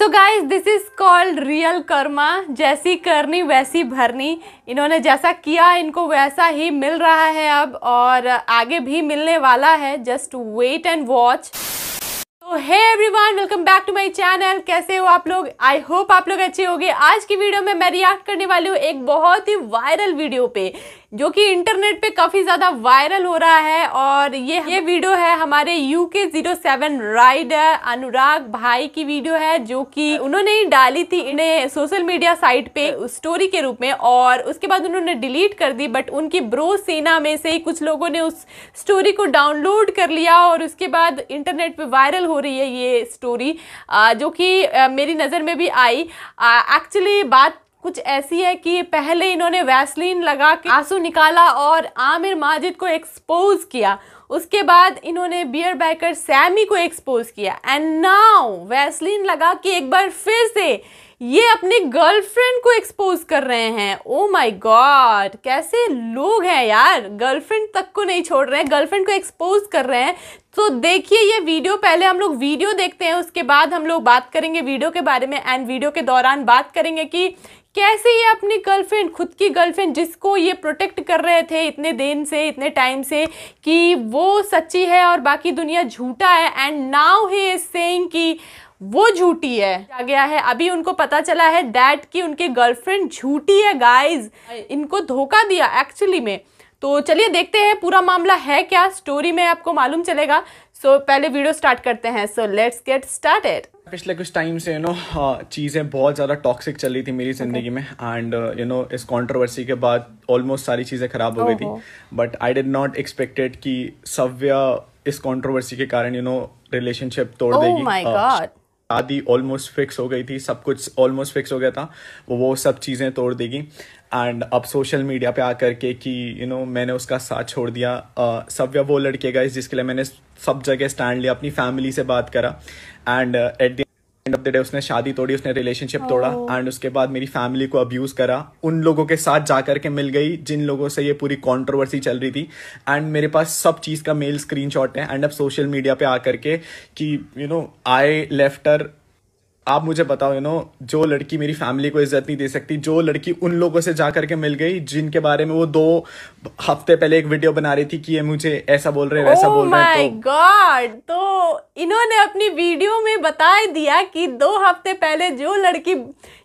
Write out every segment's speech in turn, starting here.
So guys this is called real karma जैसी करनी वैसी भरनी इन्होंने जैसा किया इनको वैसा ही मिल रहा है अब और आगे भी मिलने वाला है जस्ट वेट एंड वॉच तो hey everyone welcome back to my channel कैसे हो आप लोग आई होप आप लोग अच्छे होंगे आज की वीडियो में मैं रिएक्ट करने वाली हूँ एक बहुत ही वायरल वीडियो पे जो कि इंटरनेट पे काफ़ी ज़्यादा वायरल हो रहा है और ये ये वीडियो है हमारे यू के ज़ीरो सेवन राइडर अनुराग भाई की वीडियो है जो कि उन्होंने ही डाली थी इन्हें सोशल मीडिया साइट पे स्टोरी के रूप में और उसके बाद उन्होंने डिलीट कर दी बट उनकी ब्रो सेना में से ही कुछ लोगों ने उस स्टोरी को डाउनलोड कर लिया और उसके बाद इंटरनेट पर वायरल हो रही है ये स्टोरी जो कि मेरी नज़र में भी आई एक्चुअली बात कुछ ऐसी है कि पहले इन्होंने वैसलीन लगा के आंसू निकाला और आमिर माजिद को एक्सपोज किया उसके बाद इन्होंने बियर बैकर सैमी को एक्सपोज किया एंड नाउ वैसलीन लगा कि एक बार फिर से ये अपने गर्लफ्रेंड को एक्सपोज कर रहे हैं ओ माय गॉड कैसे लोग हैं यार गर्लफ्रेंड तक को नहीं छोड़ रहे हैं गर्लफ्रेंड को एक्सपोज कर रहे हैं तो देखिए ये वीडियो पहले हम लोग वीडियो देखते हैं उसके बाद हम लोग बात करेंगे वीडियो के बारे में एंड वीडियो के दौरान बात करेंगे कि कैसे ये अपनी गर्लफ्रेंड खुद की गर्लफ्रेंड जिसको ये प्रोटेक्ट कर रहे थे इतने दिन से इतने टाइम से कि वो सच्ची है और बाकी दुनिया झूठा है and now he is saying कि वो झूठी है आ गया है अभी उनको पता चला है दैट कि उनके गर्लफ्रेंड झूठी है गाइस इनको धोखा दिया एक्चुअली में तो चलिए देखते हैं पूरा मामला है क्या स्टोरी में आपको मालूम चलेगा सो so, पहले वीडियो स्टार्ट करते हैं सो लेट्स गेट स्टार्टेड पिछले कुछ टाइम से यू नो चीज़ें बहुत ज़्यादा टॉक्सिक चल रही थी मेरी ज़िंदगी में एंड यू नो इस कंट्रोवर्सी के बाद ऑलमोस्ट सारी चीज़ें खराब हो गई थी but I did not expected कि सव्या इस कंट्रोवर्सी के कारण यू नो रिलेशनशिप तोड़ oh देगी हाँ, शादी ऑलमोस्ट फिक्स हो गई थी सब कुछ ऑलमोस्ट फिक्स हो गया था वो वो सब चीज़ें तोड़ देगी एंड अब सोशल मीडिया पे आकर के कि यू you नो know, मैंने उसका साथ छोड़ दिया uh, वो लड़के गए जिसके लिए मैंने सब जगह स्टैंड लिया अपनी फैमिली से बात करा and at the end of the day उसने शादी तोड़ी उसने रिलेशनशिप तोड़ा एंड oh. उसके बाद मेरी फैमिली को अब्यूज करा उन लोगों के साथ जाकर के मिल गई जिन लोगों से ये पूरी कॉन्ट्रोवर्सी चल रही थी एंड मेरे पास सब चीज़ का मेल शॉट है एंड अब सोशल मीडिया पे आकर के कि यू नो आई लेफ्टर आप मुझे बताओ यू नो जो लड़की मेरी फैमिली को इज्जत नहीं दे सकती जो लड़की उन लोगों से जा करके मिल गई जिनके बारे में वो दो हफ्ते पहले एक वीडियो बना रही थी कि ये मुझे ऐसा बोल रहे वैसा oh बोल रहे हैं oh तो गॉड तो इन्होंने अपनी वीडियो में बता दिया कि दो हफ्ते पहले जो लड़की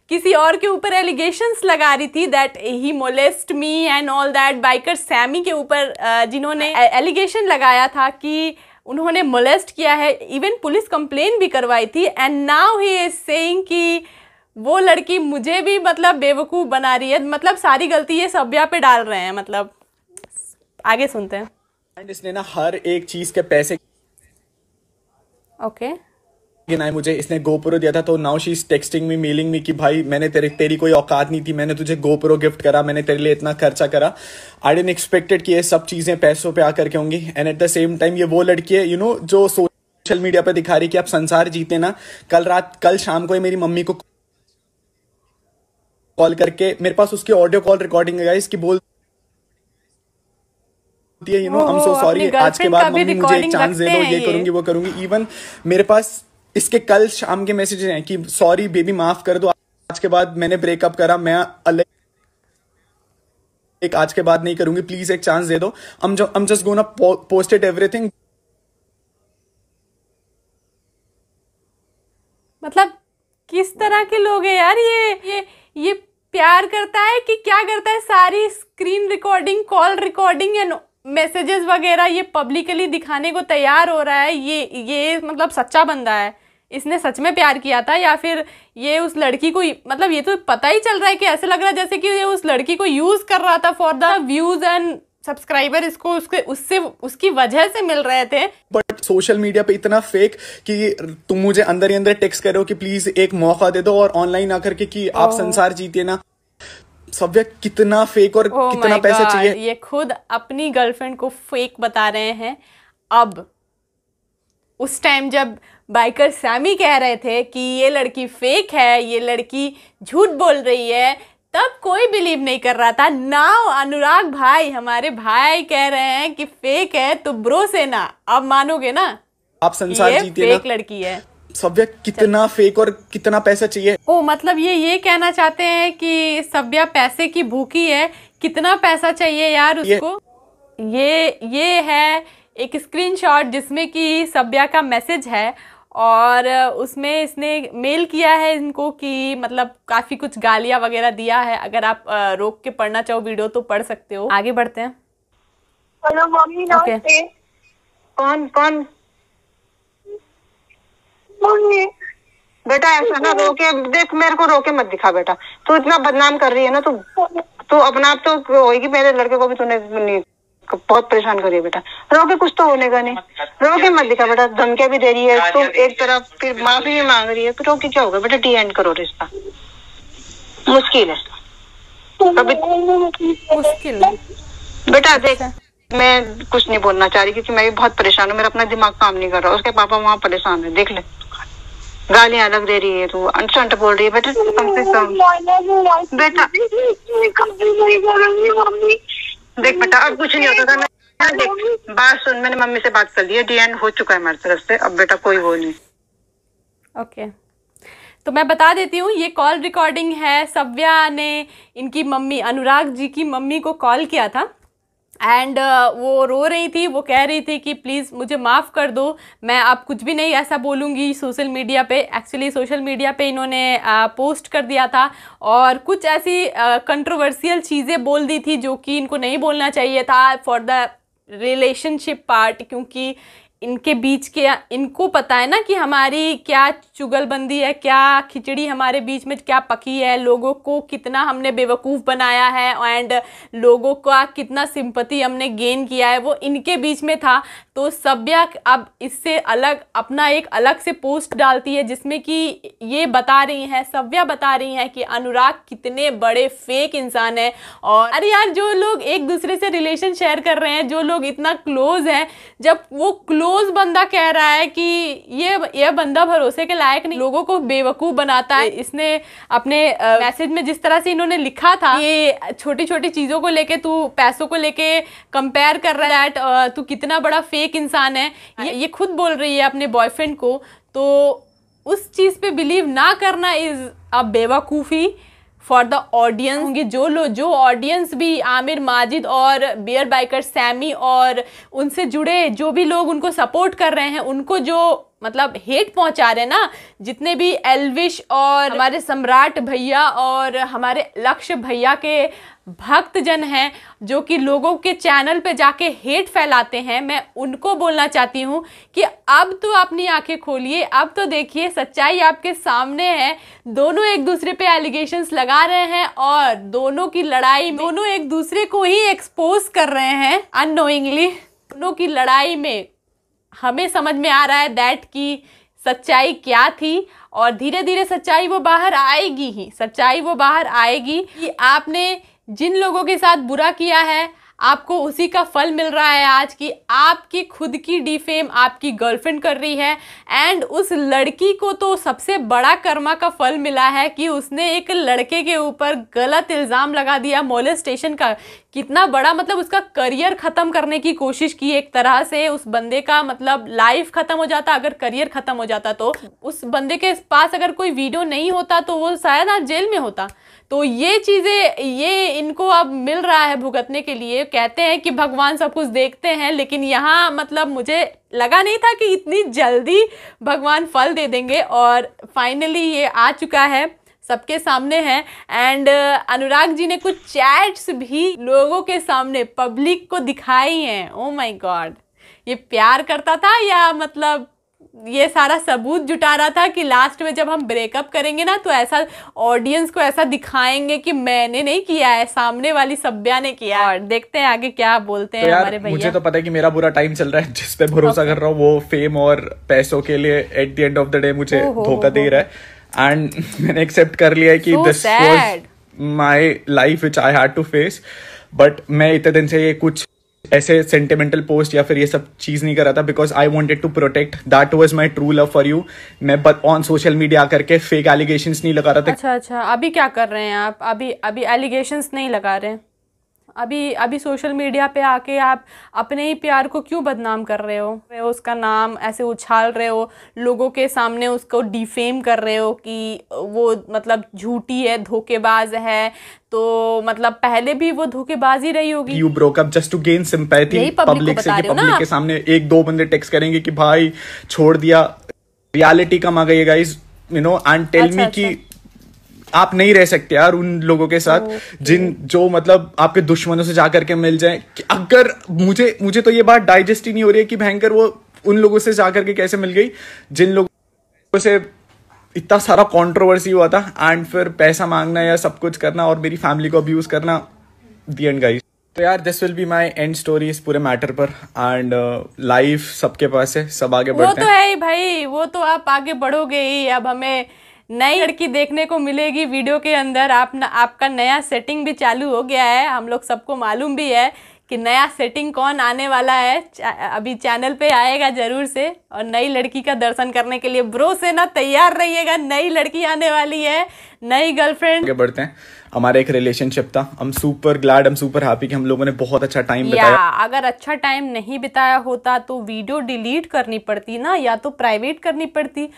किसी और के ऊपर एलिगेशन लगा रही थी that he molest me and all that biker Sammy के ऊपर जिन्होंने एलिगेशन लगाया था कि उन्होंने मोलेस्ट किया है इवन पुलिस कंप्लेन भी करवाई थी and now he is saying कि वो लड़की मुझे भी मतलब बेवकूफ़ बना रही है मतलब सारी गलती ये सभ्या पे डाल रहे हैं मतलब आगे सुनते हैं इसने ना हर एक चीज़ के पैसे ओके okay. लेकिन गिनाए मुझे इसने गोप्रो दिया था तो now she is texting me mailing me कि भाई मैंने तेरे तेरी कोई औकात नहीं थी मैंने तुझे गोप्रो गिफ्ट करा मैंने तेरे लिए इतना खर्चा करा आई डेंट एक्सपेक्टेड कि ये सब चीज़ें पैसों पे आकर के होंगी and at the same time ये वो लड़की है यू नो जो सोशल मीडिया पर दिखा रही कि आप संसार जीते ना कल रात कल शाम को ही मेरी मम्मी को कॉल करके मेरे पास उसकी ऑडियो कॉल रिकॉर्डिंग है इसकी बोल you know I am so sorry आज के बाद मम्मी मुझे एक चांस दे दो ये करूंगी वो करूंगी इवन मेरे पास इसके कल शाम के मैसेज हैं कि सॉरी बेबी माफ कर दो आज के बाद मैंने ब्रेकअप करा मैं अलग एक आज के बाद नहीं करूंगी प्लीज एक चांस दे दो जस्ट गोना पोस्टेड एवरीथिंग मतलब किस तरह के लोग हैं यार ये ये ये प्यार करता है कि क्या करता है सारी screen recording call recording and messages वगैरह ये पब्लिकली दिखाने को तैयार हो रहा है ये ये मतलब सच्चा बंदा है इसने सच में प्यार किया था या फिर ये उस लड़की को मतलब ये तो पता ही चल रहा है कि ऐसे लग रहा है जैसे कि ये उस लड़की को यूज़ कर रहा था for the views and subscriber इसको उसके उससे उसकी वजह से मिल रहे थे बट सोशल मीडिया पे इतना फेक कि तुम मुझे अंदर ही अंदर टेक्स्ट करो कि प्लीज एक मौका दे दो और ऑनलाइन आकर के कि आप oh. संसार जीतिए ना सभ्य कितना फेक और oh कितना पैसा चाहिए ये खुद अपनी गर्लफ्रेंड को फेक बता रहे हैं अब उस टाइम जब बाइकर सैमी कह रहे थे कि ये लड़की फेक है ये लड़की झूठ बोल रही है तब कोई बिलीव नहीं कर रहा था नाउ अनुराग भाई हमारे भाई कह रहे हैं कि फेक है तो ब्रो से ना अब मानोगे ना आप संसार ये फेक ना? लड़की है सभ्या कितना फेक और कितना पैसा चाहिए ओ मतलब ये ये कहना चाहते हैं कि सभ्या पैसे की भूखी है कितना पैसा चाहिए यार उसको ये ये, ये है एक स्क्रीनशॉट जिसमें कि सब्या का मैसेज है और उसमें इसने मेल किया है इनको कि मतलब काफ़ी कुछ गालियाँ वगैरह दिया है अगर आप रोक के पढ़ना चाहो वीडियो तो पढ़ सकते हो आगे बढ़ते हैं हेलो मम्मी नमस्ते कौन कौन मम्मी बेटा ऐसा ना रोके देख मेरे को रोके मत दिखा बेटा तू इतना बदनाम कर रही है ना तू तू अपना आप तो होगी मेरे लड़के को भी तूने बहुत परेशान करिए बेटा रोके कुछ तो बोलेगा नहीं रोके मत दिखा बेटा धमकिया भी दे रही है तो एक तरफ फिर माफी भी मांग रही है फिर रोके क्या होगा बेटा डी एंड करो रिश्ता मुश्किल है मुश्किल बेटा देख मैं कुछ नहीं बोलना चाह रही क्योंकि मैं भी बहुत परेशान हूँ मेरा अपना दिमाग काम नहीं कर रहा उसके पापा वहाँ परेशान है देख ले गालियां अलग दे रही है तू अंट बोल रही है बेटा कम से कम बेटा देख बेटा अब कुछ नहीं होता था मैं हाँ, देख बात सुन मैंने मम्मी से बात कर लिया है डी एंड हो चुका है हमारी तरफ से अब बेटा कोई वो नहीं ओके तो मैं बता देती हूँ ये कॉल रिकॉर्डिंग है सव्या ने इनकी मम्मी अनुराग जी की मम्मी को कॉल किया था एंड uh, वो रो रही थी वो कह रही थी कि प्लीज़ मुझे माफ़ कर दो मैं आप कुछ भी नहीं ऐसा बोलूँगी सोशल मीडिया पे एक्चुअली सोशल मीडिया पे इन्होंने पोस्ट uh, कर दिया था और कुछ ऐसी कंट्रोवर्सियल uh, चीज़ें बोल दी थी जो कि इनको नहीं बोलना चाहिए था फॉर द रिलेशनशिप पार्ट क्योंकि इनके बीच के इनको पता है ना कि हमारी क्या चुगलबंदी है क्या खिचड़ी हमारे बीच में क्या पकी है लोगों को कितना हमने बेवकूफ़ बनाया है एंड लोगों का कितना सिंपति हमने गेन किया है वो इनके बीच में था तो सभ्या अब इससे अलग अपना एक अलग से पोस्ट डालती है जिसमें कि ये बता रही हैं सभ्या बता रही हैं कि अनुराग कितने बड़े फेक इंसान है और अरे यार जो लोग एक दूसरे से रिलेशन शेयर कर रहे हैं जो लोग इतना क्लोज हैं जब वो क्लोज बंदा कह रहा है कि ये यह बंदा भरोसे के लायक नहीं लोगों को बेवकूफ़ बनाता है इसने अपने मैसेज में जिस तरह से इन्होंने लिखा था ये छोटी छोटी चीज़ों को लेके तू पैसों को लेके कंपेयर कर रहा है तू कितना बड़ा फेक इंसान है ये हाँ। ये खुद बोल रही है अपने बॉयफ्रेंड को तो उस चीज़ पे बिलीव ना करना इज़ अ बेवकूफ़ी फॉर द ऑडियंस होंगे जो लो जो ऑडियंस भी आमिर माजिद और बियर बाइकर सैमी और उनसे जुड़े जो भी लोग उनको सपोर्ट कर रहे हैं उनको जो मतलब हेट पहुंचा रहे ना जितने भी एलविश और हमारे सम्राट भैया और हमारे लक्ष्य भैया के भक्तजन हैं जो कि लोगों के चैनल पे जाके हेट फैलाते हैं मैं उनको बोलना चाहती हूँ कि अब तो अपनी आंखें खोलिए अब तो देखिए सच्चाई आपके सामने है दोनों एक दूसरे पे एलिगेशंस लगा रहे हैं और दोनों की लड़ाई दोनों एक दूसरे को ही एक्सपोज कर रहे हैं अनोइंगली दोनों की लड़ाई में हमें समझ में आ रहा है दैट कि सच्चाई क्या थी और धीरे धीरे सच्चाई वो बाहर आएगी ही सच्चाई वो बाहर आएगी कि आपने जिन लोगों के साथ बुरा किया है आपको उसी का फल मिल रहा है आज कि आपकी खुद की डिफेम आपकी गर्लफ्रेंड कर रही है एंड उस लड़की को तो सबसे बड़ा कर्मा का फल मिला है कि उसने एक लड़के के ऊपर गलत इल्ज़ाम लगा दिया स्टेशन का कितना बड़ा मतलब उसका करियर ख़त्म करने की कोशिश की एक तरह से उस बंदे का मतलब लाइफ ख़त्म हो जाता अगर करियर ख़त्म हो जाता तो उस बंदे के पास अगर कोई वीडियो नहीं होता तो वो शायद आज जेल में होता तो ये चीज़ें ये इनको अब मिल रहा है भुगतने के लिए कहते हैं कि भगवान सब कुछ देखते हैं लेकिन यहाँ मतलब मुझे लगा नहीं था कि इतनी जल्दी भगवान फल दे देंगे और फाइनली ये आ चुका है सबके सामने है एंड uh, अनुराग जी ने कुछ चैट्स भी लोगों के सामने पब्लिक को दिखाई हैं ओ माय गॉड ये प्यार करता था या मतलब ये सारा सबूत जुटा रहा था कि लास्ट में जब हम ब्रेकअप करेंगे ना तो ऐसा ऑडियंस को ऐसा दिखाएंगे कि मैंने नहीं किया है सामने वाली सभ्या ने किया और देखते हैं आगे क्या बोलते हैं तो हमारे भैया मुझे तो पता है कि मेरा बुरा टाइम चल रहा है जिस पे भरोसा okay. कर रहा हूँ वो फेम और पैसों के लिए at the end of the day मुझे धोखा दे रहा है एंड मैंने एक्सेप्ट कर लिया है कि this my life which I had to face but मैं इतने दिन से ये कुछ ऐसे सेंटिमेंटल पोस्ट या फिर ये सब चीज़ नहीं कर रहा था because I wanted to protect that was my true love for you मैं बट ऑन सोशल मीडिया करके फेक एलिगेशन नहीं लगा रहा था अच्छा अच्छा अभी क्या कर रहे हैं आप अभी अभी एलिगेशन नहीं लगा रहे हैं अभी अभी सोशल मीडिया पे आके आप अपने ही प्यार को क्यों बदनाम कर रहे हो रहे हो उसका नाम ऐसे उछाल रहे हो लोगों के सामने उसको डिफेम कर रहे हो कि वो मतलब झूठी है धोखेबाज है तो मतलब पहले भी वो धोखेबाज ही रही होगी you broke up just to gain sympathy public से कि पब्लिक के सामने एक दो बंदे टेक्स्ट करेंगे कि भाई छोड़ दिया रियलिटी कम आ गई है guys you know and tell me कि आप नहीं रह सकते यार उन लोगों के साथ okay. जिन जो मतलब आपके दुश्मनों से जा करके मिल जाए अगर मुझे मुझे तो ये बात डाइजेस्ट ही नहीं हो रही है कि भयंकर वो उन लोगों से जा करके कैसे मिल गई जिन लोगों से इतना सारा कंट्रोवर्सी हुआ था एंड फिर पैसा मांगना या सब कुछ करना और मेरी फैमिली को अब्यूज करना दी एंड गाइस तो यार this will be my end story इस पूरे मैटर पर एंड लाइफ uh, सबके पास है सब आगे बढ़ते वो तो है भाई वो तो आप आगे बढ़ोगे ही अब हमें नई लड़की देखने को मिलेगी वीडियो के अंदर आप न, आपका नया सेटिंग भी चालू हो गया है हम लोग सबको मालूम भी है कि नया सेटिंग कौन आने वाला है चा, अभी चैनल पे आएगा जरूर से और नई लड़की का दर्शन करने के लिए ब्रो से ना तैयार रहिएगा नई लड़की आने वाली है नई गर्लफ्रेंड बढ़ते हैं हमारा एक रिलेशनशिप था हम सुपर ग्लैड हम सुपर हैप्पी कि हम लोगों ने बहुत अच्छा टाइम बिताया अगर अच्छा टाइम नहीं बिताया होता तो वीडियो डिलीट करनी पड़ती ना या तो प्राइवेट करनी पड़ती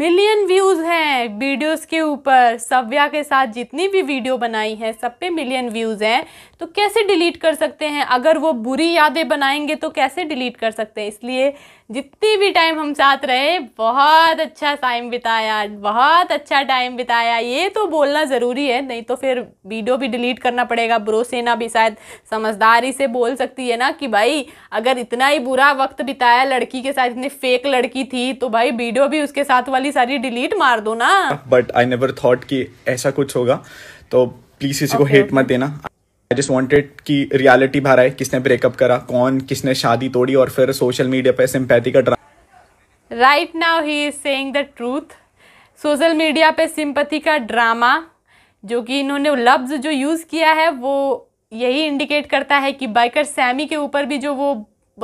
मिलियन व्यूज़ हैं वीडियोस के ऊपर सव्या के साथ जितनी भी वीडियो बनाई हैं सब पे मिलियन व्यूज़ हैं तो कैसे डिलीट कर सकते हैं अगर वो बुरी यादें बनाएंगे तो कैसे डिलीट कर सकते हैं इसलिए जितनी भी टाइम हम साथ रहे बहुत अच्छा टाइम बिताया बहुत अच्छा टाइम बिताया ये तो बोलना ज़रूरी है नहीं तो फिर वीडियो भी डिलीट करना पड़ेगा ब्रोसेना भी शायद समझदारी से बोल सकती है ना कि भाई अगर इतना ही बुरा वक्त बिताया लड़की के साथ इतनी फेक लड़की थी तो भाई वीडियो भी उसके साथ वाली वाली सारी डिलीट मार दो ना बट आई नेवर थॉट कि ऐसा कुछ होगा तो प्लीज किसी को हेट मत देना आई जस्ट वॉन्टेड कि रियलिटी बाहर आए किसने ब्रेकअप करा कौन किसने शादी तोड़ी और फिर सोशल मीडिया पे सिंपैथी का drama right now he is saying the truth social media पे सिंपैथी का ड्रामा जो कि इन्होंने लफ्ज़ जो यूज़ किया है वो यही इंडिकेट करता है कि बाइकर सैमी के ऊपर भी जो वो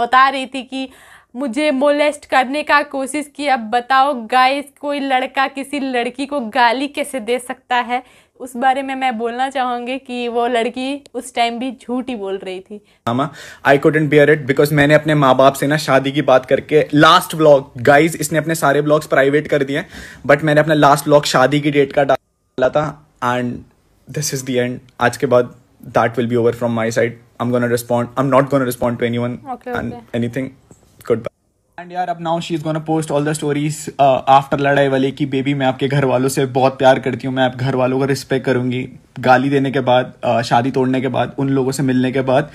बता रही थी कि मुझे मोलेस्ट करने का कोशिश की अब बताओ गाइस कोई लड़का किसी लड़की को गाली कैसे दे सकता है उस बारे में मैं बोलना चाहूंगी कि वो लड़की उस टाइम भी झूठ ही बोल रही थी mama I couldn't bear it because मैंने अपने माँ बाप से ना शादी की बात करके लास्ट ब्लॉग गाइज इसने अपने सारे ब्लॉग्स प्राइवेट कर दिए बट मैंने अपना लास्ट ब्लॉग शादी की डेट का डाला था and this is the end आज के बाद that will be over from my side I am gonna respond I am not gonna respond to anyone and anything and यार अब now she is gonna post all the stories after लड़ाई वाली कि baby मैं आपके घर वालों से बहुत प्यार करती हूँ मैं आप घर वालों का रिस्पेक्ट करूंगी गाली देने के बाद uh, शादी तोड़ने के बाद उन लोगों से मिलने के बाद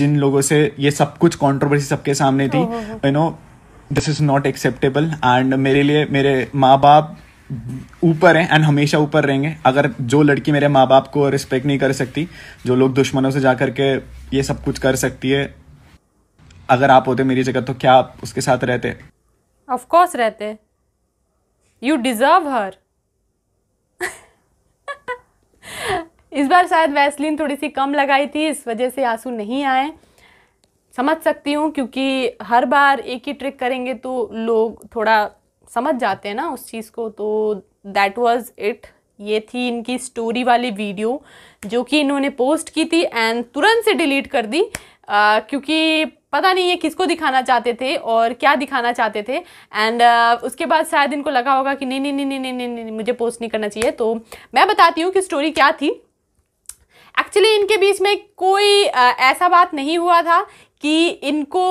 जिन लोगों से ये सब कुछ कॉन्ट्रोवर्सी सबके सामने थी you know this is not acceptable and मेरे लिए मेरे माँ बाप ऊपर हैं एंड हमेशा ऊपर रहेंगे अगर जो लड़की मेरे माँ बाप को रिस्पेक्ट नहीं कर सकती जो लोग दुश्मनों से जा कर के ये सब कुछ कर सकती है अगर आप होते मेरी जगह तो क्या आप उसके साथ रहते ऑफ कोर्स रहते यू डिजर्व हर इस बार शायद वैसलिन थोड़ी सी कम लगाई थी इस वजह से आंसू नहीं आए समझ सकती हूँ क्योंकि हर बार एक ही ट्रिक करेंगे तो लोग थोड़ा समझ जाते हैं ना उस चीज़ को तो दैट वाज इट ये थी इनकी स्टोरी वाली वीडियो जो कि इन्होंने पोस्ट की थी एंड तुरंत से डिलीट कर दी आ, क्योंकि पता नहीं ये किसको दिखाना चाहते थे और क्या दिखाना चाहते थे एंड uh, उसके बाद शायद इनको लगा होगा कि नहीं नहीं नहीं नहीं नहीं नहीं मुझे पोस्ट नहीं करना चाहिए तो मैं बताती हूँ कि स्टोरी क्या थी एक्चुअली इनके बीच में कोई uh, ऐसा बात नहीं हुआ था कि इनको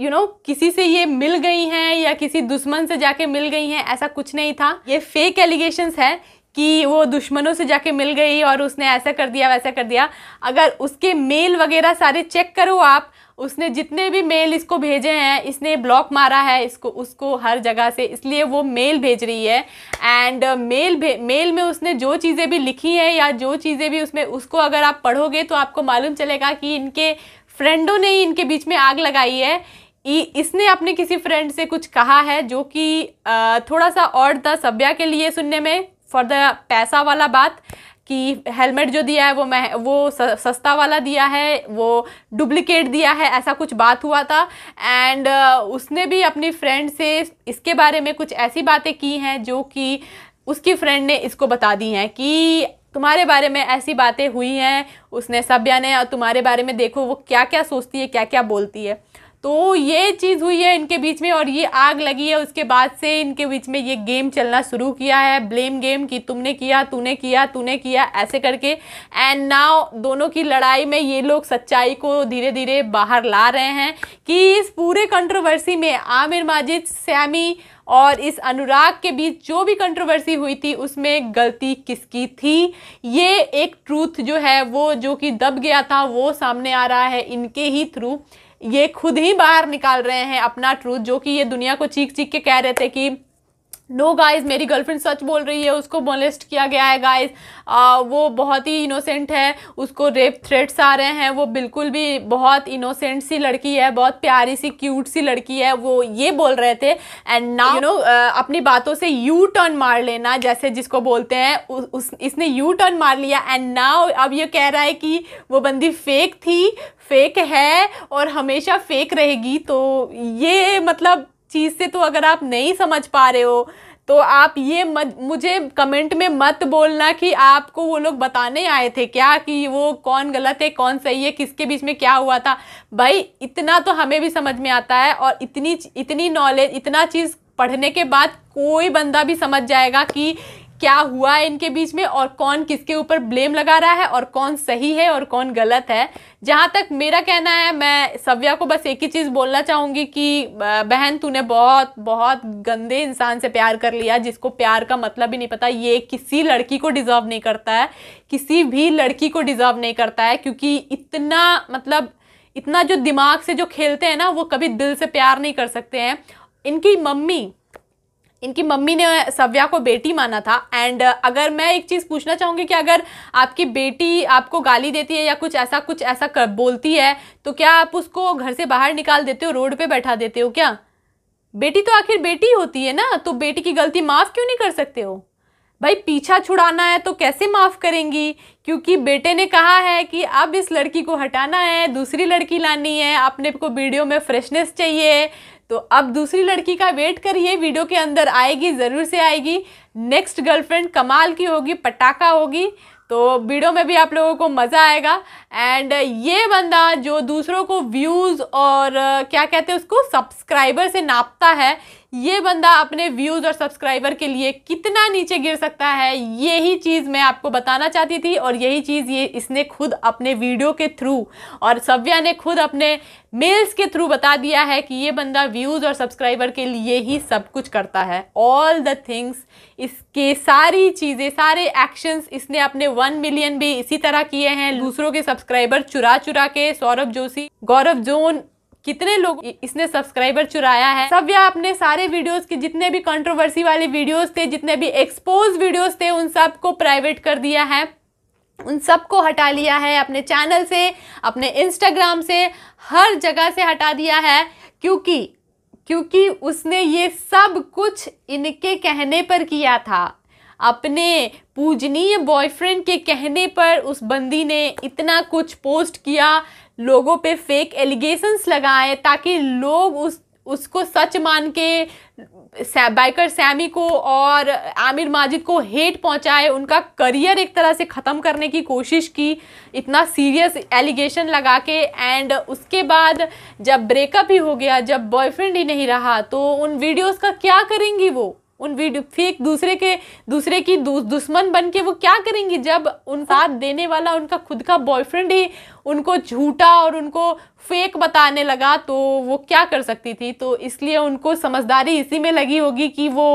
यू you नो know, किसी से ये मिल गई हैं या किसी दुश्मन से जाके मिल गई हैं ऐसा कुछ नहीं था ये फेक एलिगेशंस है कि वो दुश्मनों से जाके मिल गई और उसने ऐसा कर दिया वैसा कर दिया अगर उसके मेल वगैरह सारे चेक करो आप उसने जितने भी मेल इसको भेजे हैं इसने ब्लॉक मारा है इसको उसको हर जगह से इसलिए वो मेल भेज रही है एंड uh, मेल मेल में उसने जो चीज़ें भी लिखी हैं या जो चीज़ें भी उसमें उसको अगर आप पढ़ोगे तो आपको मालूम चलेगा कि इनके फ्रेंडों ने ही इनके बीच में आग लगाई है इसने अपने किसी फ्रेंड से कुछ कहा है जो कि uh, थोड़ा सा और था सभ्या के लिए सुनने में फॉर द पैसा वाला बात कि हेलमेट जो दिया है वो मैं वो सस्ता वाला दिया है वो डुप्लिकेट दिया है ऐसा कुछ बात हुआ था एंड uh, उसने भी अपनी फ्रेंड से इसके बारे में कुछ ऐसी बातें की हैं जो कि उसकी फ्रेंड ने इसको बता दी हैं कि तुम्हारे बारे में ऐसी बातें हुई हैं उसने सब्या ने और तुम्हारे बारे में देखो वो क्या क्या सोचती है क्या क्या बोलती है तो ये चीज़ हुई है इनके बीच में और ये आग लगी है उसके बाद से इनके बीच में ये गेम चलना शुरू किया है ब्लेम गेम कि तुमने किया तूने किया तूने किया ऐसे करके एंड नाउ दोनों की लड़ाई में ये लोग सच्चाई को धीरे धीरे बाहर ला रहे हैं कि इस पूरे कंट्रोवर्सी में आमिर माजिद सैमी और इस अनुराग के बीच जो भी कंट्रोवर्सी हुई थी उसमें गलती किसकी थी ये एक ट्रूथ जो है वो जो कि दब गया था वो सामने आ रहा है इनके ही थ्रू ये खुद ही बाहर निकाल रहे हैं अपना ट्रूथ जो कि ये दुनिया को चीख चीख के कह रहे थे कि नो गाइज मेरी गर्लफ्रेंड सच बोल रही है उसको मोलेस्ट किया गया है गाइज वो बहुत ही इनोसेंट है उसको रेप थ्रेट्स आ रहे हैं वो बिल्कुल भी बहुत इनोसेंट सी लड़की है बहुत प्यारी सी क्यूट सी लड़की है वो ये बोल रहे थे एंड ना यू नो अपनी बातों से यू टर्न मार लेना जैसे जिसको बोलते हैं उस इसने यू टर्न मार लिया एंड नाउ अब ये कह रहा है कि वो बंदी फेक थी फेक है और हमेशा फेक रहेगी तो ये मतलब चीज़ से तो अगर आप नहीं समझ पा रहे हो तो आप ये मत मुझे कमेंट में मत बोलना कि आपको वो लोग बताने आए थे क्या कि वो कौन गलत है कौन सही है किसके बीच में क्या हुआ था भाई इतना तो हमें भी समझ में आता है और इतनी इतनी नॉलेज इतना चीज़ पढ़ने के बाद कोई बंदा भी समझ जाएगा कि क्या हुआ है इनके बीच में और कौन किसके ऊपर ब्लेम लगा रहा है और कौन सही है और कौन गलत है जहाँ तक मेरा कहना है मैं सव्या को बस एक ही चीज़ बोलना चाहूँगी कि बहन तूने बहुत बहुत गंदे इंसान से प्यार कर लिया जिसको प्यार का मतलब ही नहीं पता ये किसी लड़की को डिज़र्व नहीं करता है किसी भी लड़की को डिज़र्व नहीं करता है क्योंकि इतना मतलब इतना जो दिमाग से जो खेलते हैं ना वो कभी दिल से प्यार नहीं कर सकते हैं इनकी मम्मी इनकी मम्मी ने सव्या को बेटी माना था एंड uh, अगर मैं एक चीज़ पूछना चाहूँगी कि अगर आपकी बेटी आपको गाली देती है या कुछ ऐसा कुछ ऐसा कर बोलती है तो क्या आप उसको घर से बाहर निकाल देते हो रोड पे बैठा देते हो क्या बेटी तो आखिर बेटी होती है ना तो बेटी की गलती माफ़ क्यों नहीं कर सकते हो भाई पीछा छुड़ाना है तो कैसे माफ़ करेंगी क्योंकि बेटे ने कहा है कि अब इस लड़की को हटाना है दूसरी लड़की लानी है अपने को वीडियो में फ्रेशनेस चाहिए तो अब दूसरी लड़की का वेट करिए वीडियो के अंदर आएगी ज़रूर से आएगी नेक्स्ट गर्लफ्रेंड कमाल की होगी पटाखा होगी तो वीडियो में भी आप लोगों को मज़ा आएगा एंड ये बंदा जो दूसरों को व्यूज़ और क्या कहते हैं उसको सब्सक्राइबर से नापता है ये बंदा अपने व्यूज़ और सब्सक्राइबर के लिए कितना नीचे गिर सकता है यही चीज़ मैं आपको बताना चाहती थी और यही चीज़ ये इसने खुद अपने वीडियो के थ्रू और सव्या ने खुद अपने मेल्स के थ्रू बता दिया है कि ये बंदा व्यूज़ और सब्सक्राइबर के लिए ही सब कुछ करता है ऑल द थिंग्स इसके सारी चीज़ें सारे एक्शंस इसने अपने वन मिलियन भी इसी तरह किए हैं दूसरों के सब्सक्राइबर चुरा चुरा के सौरभ जोशी गौरव जोन कितने लोग इसने सब्सक्राइबर चुराया है सब या अपने सारे वीडियोस के जितने भी कंट्रोवर्सी वाले वीडियोस थे जितने भी एक्सपोज वीडियोस थे उन सब को प्राइवेट कर दिया है उन सबको हटा लिया है अपने चैनल से अपने इंस्टाग्राम से हर जगह से हटा दिया है क्योंकि क्योंकि उसने ये सब कुछ इनके कहने पर किया था अपने पूजनीय बॉयफ्रेंड के कहने पर उस बंदी ने इतना कुछ पोस्ट किया लोगों पे फेक एलिगेशंस लगाए ताकि लोग उस उसको सच मान के बाइकर सैमी को और आमिर माजिद को हेट पहुंचाए उनका करियर एक तरह से ख़त्म करने की कोशिश की इतना सीरियस एलिगेशन लगा के एंड उसके बाद जब ब्रेकअप ही हो गया जब बॉयफ्रेंड ही नहीं रहा तो उन वीडियोस का क्या करेंगी वो उन वीडियो फेक दूसरे के दूसरे की दु, दुश्मन बन के वो क्या करेंगी जब उन साथ देने वाला उनका खुद का बॉयफ्रेंड ही उनको झूठा और उनको फेक बताने लगा तो वो क्या कर सकती थी तो इसलिए उनको समझदारी इसी में लगी होगी कि वो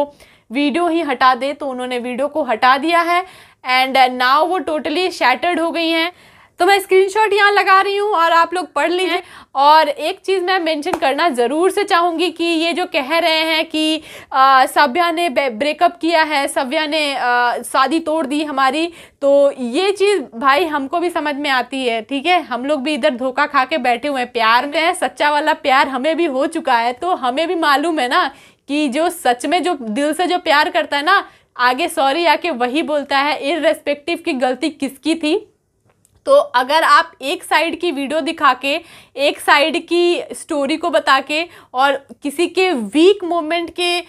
वीडियो ही हटा दे तो उन्होंने वीडियो को हटा दिया है एंड नाव वो टोटली शैटर्ड हो गई हैं तो मैं स्क्रीनशॉट यहाँ लगा रही हूँ और आप लोग पढ़ लीजिए और एक चीज़ मैं मेंशन करना ज़रूर से चाहूँगी कि ये जो कह रहे हैं कि सभ्या ने ब्रेकअप किया है सभ्या ने शादी तोड़ दी हमारी तो ये चीज़ भाई हमको भी समझ में आती है ठीक है हम लोग भी इधर धोखा खा के बैठे हुए हैं प्यार में है सच्चा वाला प्यार हमें भी हो चुका है तो हमें भी मालूम है ना कि जो सच में जो दिल से जो प्यार करता है ना आगे सॉरी आके वही बोलता है इन रेस्पेक्टिव की गलती किसकी थी तो अगर आप एक साइड की वीडियो दिखा के एक साइड की स्टोरी को बता के और किसी के वीक मोमेंट के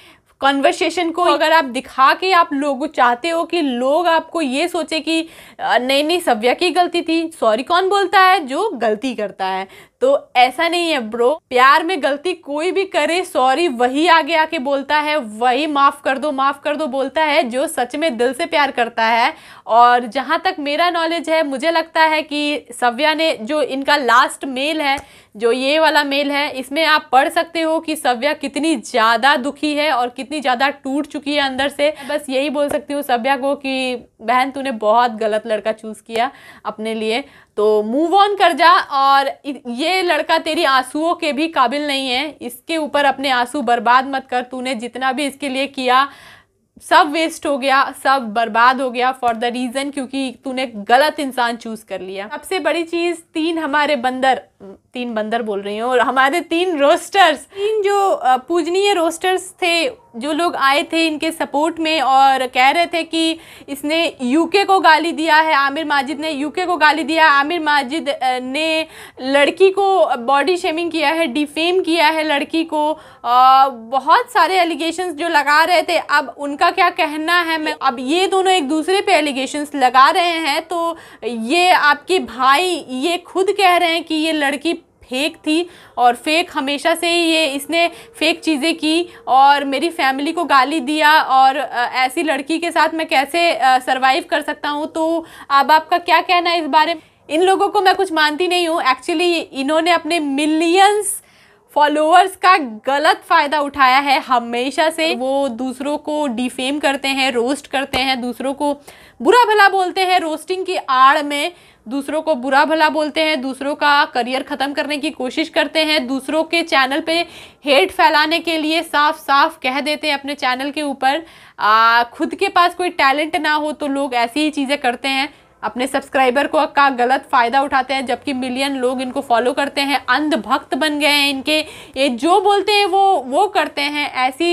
कन्वर्सेशन को अगर आप दिखा के आप लोग चाहते हो कि लोग आपको ये सोचे कि नहीं नहीं सव्या की गलती थी सॉरी कौन बोलता है जो गलती करता है तो ऐसा नहीं है ब्रो प्यार में गलती कोई भी करे सॉरी वही आगे आके बोलता है वही माफ़ कर दो माफ़ कर दो बोलता है जो सच में दिल से प्यार करता है और जहाँ तक मेरा नॉलेज है मुझे लगता है कि सव्या ने जो इनका लास्ट मेल है जो ये वाला मेल है इसमें आप पढ़ सकते हो कि सव्या कितनी ज़्यादा दुखी है और कितनी ज़्यादा टूट चुकी है अंदर से बस यही बोल सकती हूँ सव्या को कि बहन तूने बहुत गलत लड़का चूज़ किया अपने लिए तो मूव ऑन कर जा और ये लड़का तेरी आंसुओं के भी काबिल नहीं है इसके ऊपर अपने आंसू बर्बाद मत कर तूने जितना भी इसके लिए किया सब वेस्ट हो गया सब बर्बाद हो गया फॉर द रीज़न क्योंकि तूने गलत इंसान चूज़ कर लिया सबसे बड़ी चीज़ तीन हमारे बंदर तीन बंदर बोल रही हूँ और हमारे तीन रोस्टर्स तीन जो पूजनीय रोस्टर्स थे जो लोग आए थे इनके सपोर्ट में और कह रहे थे कि इसने यूके को गाली दिया है आमिर माजिद ने यूके को गाली दिया आमिर माजिद ने लड़की को बॉडी शेमिंग किया है डिफेम किया है लड़की को बहुत सारे एलिगेशंस जो लगा रहे थे अब उनका क्या कहना है मैं अब ये दोनों एक दूसरे पे एलिगेशंस लगा रहे हैं तो ये आपके भाई ये खुद कह रहे हैं कि ये लड़ लड़की फेक थी और फेक हमेशा से ही ये इसने फेक चीज़ें की और मेरी फैमिली को गाली दिया और ऐसी लड़की के साथ मैं कैसे सरवाइव कर सकता हूँ तो अब आपका क्या कहना है इस बारे में इन लोगों को मैं कुछ मानती नहीं हूँ एक्चुअली इन्होंने अपने मिलियंस फॉलोअर्स का गलत फ़ायदा उठाया है हमेशा से वो दूसरों को डिफेम करते हैं रोस्ट करते हैं दूसरों को बुरा भला बोलते हैं रोस्टिंग की आड़ में दूसरों को बुरा भला बोलते हैं दूसरों का करियर ख़त्म करने की कोशिश करते हैं दूसरों के चैनल पे हेट फैलाने के लिए साफ साफ कह देते हैं अपने चैनल के ऊपर खुद के पास कोई टैलेंट ना हो तो लोग ऐसी ही चीज़ें करते हैं अपने सब्सक्राइबर को का गलत फ़ायदा उठाते हैं जबकि मिलियन लोग इनको फॉलो करते हैं अंधभक्त बन गए हैं इनके ये जो बोलते हैं वो वो करते हैं ऐसी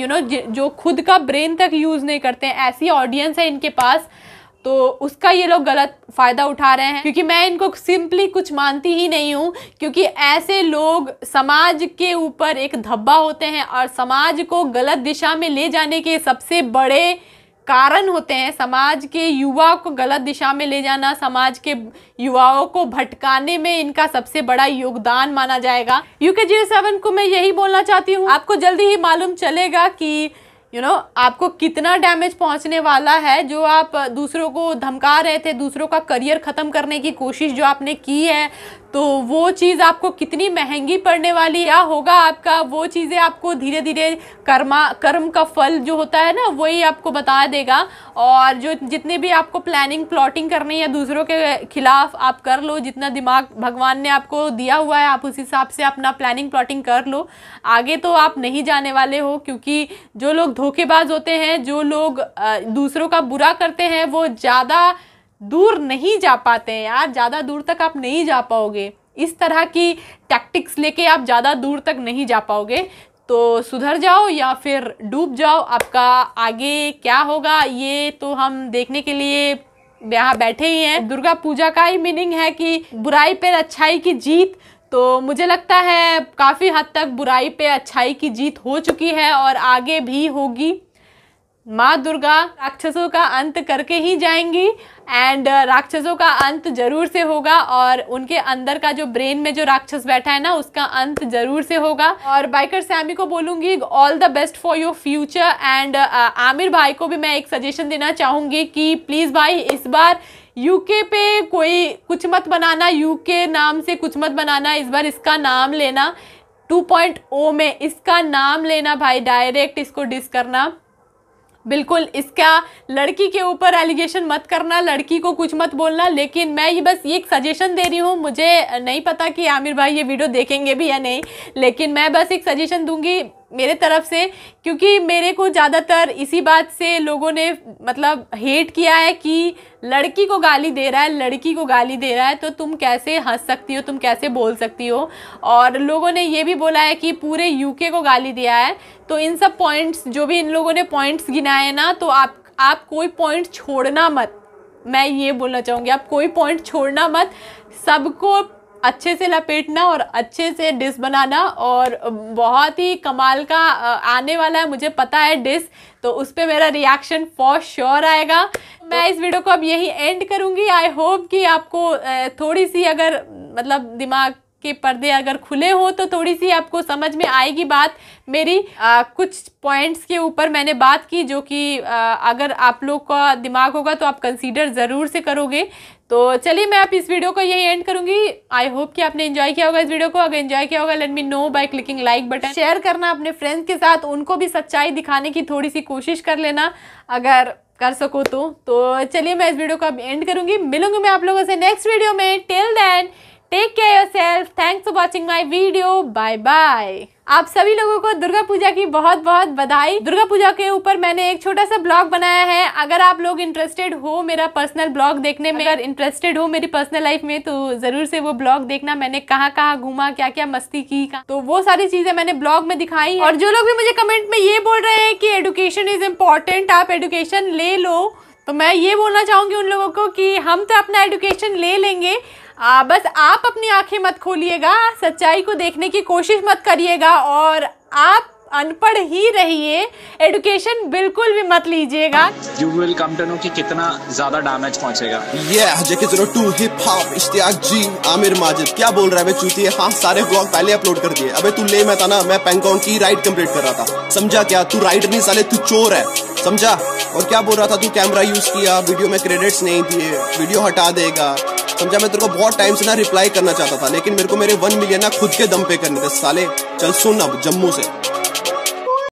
यू नो जो खुद का ब्रेन तक यूज़ नहीं करते हैं ऐसी ऑडियंस है इनके पास तो उसका ये लोग गलत फ़ायदा उठा रहे हैं क्योंकि मैं इनको सिंपली कुछ मानती ही नहीं हूँ क्योंकि ऐसे लोग समाज के ऊपर एक धब्बा होते हैं और समाज को गलत दिशा में ले जाने के सबसे बड़े कारण होते हैं समाज के युवा को गलत दिशा में ले जाना समाज के युवाओं को भटकाने में इनका सबसे बड़ा योगदान माना जाएगा यूके जीरो सेवन को मैं यही बोलना चाहती हूँ आपको जल्दी ही मालूम चलेगा कि यू you नो know, आपको कितना डैमेज पहुंचने वाला है जो आप दूसरों को धमका रहे थे दूसरों का करियर ख़त्म करने की कोशिश जो आपने की है तो वो चीज़ आपको कितनी महंगी पड़ने वाली या होगा आपका वो चीज़ें आपको धीरे धीरे कर्मा कर्म का फल जो होता है ना वही आपको बता देगा और जो जितने भी आपको प्लानिंग प्लॉटिंग करनी या दूसरों के खिलाफ आप कर लो जितना दिमाग भगवान ने आपको दिया हुआ है आप उस हिसाब से अपना प्लानिंग प्लॉटिंग कर लो आगे तो आप नहीं जाने वाले हो क्योंकि जो लोग धोखेबाज होते हैं जो लोग दूसरों का बुरा करते हैं वो ज़्यादा दूर नहीं जा पाते हैं यार ज़्यादा दूर तक आप नहीं जा पाओगे इस तरह की टैक्टिक्स लेके आप ज़्यादा दूर तक नहीं जा पाओगे तो सुधर जाओ या फिर डूब जाओ आपका आगे क्या होगा ये तो हम देखने के लिए यहाँ बैठे ही हैं दुर्गा पूजा का ही मीनिंग है कि बुराई पर अच्छाई की जीत तो मुझे लगता है काफ़ी हद तक बुराई पे अच्छाई की जीत हो चुकी है और आगे भी होगी माँ दुर्गा राक्षसों का अंत करके ही जाएंगी एंड uh, राक्षसों का अंत जरूर से होगा और उनके अंदर का जो ब्रेन में जो राक्षस बैठा है ना उसका अंत जरूर से होगा और बाइकर सैमी को बोलूंगी all the best for your future and Aamir भाई को भी मैं एक सजेशन देना चाहूँगी कि प्लीज़ भाई इस बार यूके पे कोई कुछ मत बनाना यूके नाम से कुछ मत बनाना इस बार इसका नाम लेना 2.0 में इसका नाम लेना भाई डायरेक्ट इसको डिस करना बिल्कुल इसका लड़की के ऊपर एलिगेशन मत करना लड़की को कुछ मत बोलना लेकिन मैं ये बस ये एक सजेशन दे रही हूँ मुझे नहीं पता कि आमिर भाई ये वीडियो देखेंगे भी या नहीं लेकिन मैं बस एक सजेशन दूंगी मेरे तरफ से क्योंकि मेरे को ज़्यादातर इसी बात से लोगों ने मतलब हेट किया है कि लड़की को गाली दे रहा है लड़की को गाली दे रहा है तो तुम कैसे हंस सकती हो तुम कैसे बोल सकती हो और लोगों ने ये भी बोला है कि पूरे यूके को गाली दिया है तो इन सब पॉइंट्स जो भी इन लोगों ने पॉइंट्स गिनाए ना तो आप आप कोई पॉइंट छोड़ना मत मैं ये बोलना चाहूँगी आप कोई पॉइंट छोड़ना मत सबको अच्छे से लपेटना और अच्छे से डिश बनाना और बहुत ही कमाल का आने वाला है मुझे पता है डिश तो उस पर मेरा रिएक्शन फॉर श्योर आएगा मैं इस वीडियो को अब यही एंड करूँगी आई होप कि आपको थोड़ी सी अगर मतलब दिमाग के पर्दे अगर खुले हों तो थोड़ी सी आपको समझ में आएगी बात मेरी आ, कुछ पॉइंट्स के ऊपर मैंने बात की जो कि अगर आप लोग का दिमाग होगा तो आप कंसीडर ज़रूर से करोगे तो चलिए मैं आप इस वीडियो को यही एंड करूंगी आई होप कि आपने एंजॉय किया होगा इस वीडियो को अगर एंजॉय किया होगा let me know by clicking like button share करना अपने फ्रेंड्स के साथ उनको भी सच्चाई दिखाने की थोड़ी सी कोशिश कर लेना अगर कर सको तो तो चलिए मैं इस वीडियो को अब एंड करूंगी मिलूंगी मैं आप लोगों से नेक्स्ट वीडियो में till then take care yourself thanks for watching my video bye bye आप सभी लोगों को दुर्गा पूजा की बहुत बहुत बधाई दुर्गा पूजा के ऊपर मैंने एक छोटा सा ब्लॉग बनाया है अगर आप लोग इंटरेस्टेड हो मेरा पर्सनल ब्लॉग देखने में अगर इंटरेस्टेड हो मेरी पर्सनल लाइफ में तो जरूर से वो ब्लॉग देखना मैंने कहाँ कहाँ घूमा क्या क्या मस्ती की तो वो सारी चीजें मैंने ब्लॉग में दिखाई और जो लोग भी मुझे कमेंट में ये बोल रहे हैं कि एडुकेशन इज इम्पोर्टेंट आप एडुकेशन ले लो तो मैं ये बोलना चाहूँगी उन लोगों को कि हम तो अपना एडुकेशन ले लेंगे आ, बस आप अपनी आंखें मत खोलिएगा सच्चाई को देखने की कोशिश मत करिएगा और आप अनपढ़ ही रहिए एडुकेशन बिल्कुल भी मत लीजिएगा you will come to know कि कितना ज्यादा डैमेज पहुंचेगा ये JK zero to hip hop Ishtiaq ji Aamir Majid क्या बोल रहा है चूती है हाँ सारे ब्लॉग पहले अपलोड कर दिए अबे तू ले मैं था ना मैं पैंगोंग की राइड कंप्लीट कर रहा था समझा क्या तू राइड नहीं साले तू चोर है समझा और क्या बोल रहा था तू कैमरा यूज किया वीडियो में क्रेडिट्स नहीं दिए वीडियो हटा देगा समझा मैं तेरे को बहुत टाइम से ना रिप्लाई करना चाहता था लेकिन मेरे को मेरे वन मिलियन ना खुद के दम पे करने थे साले चल सुन अब जम्मू से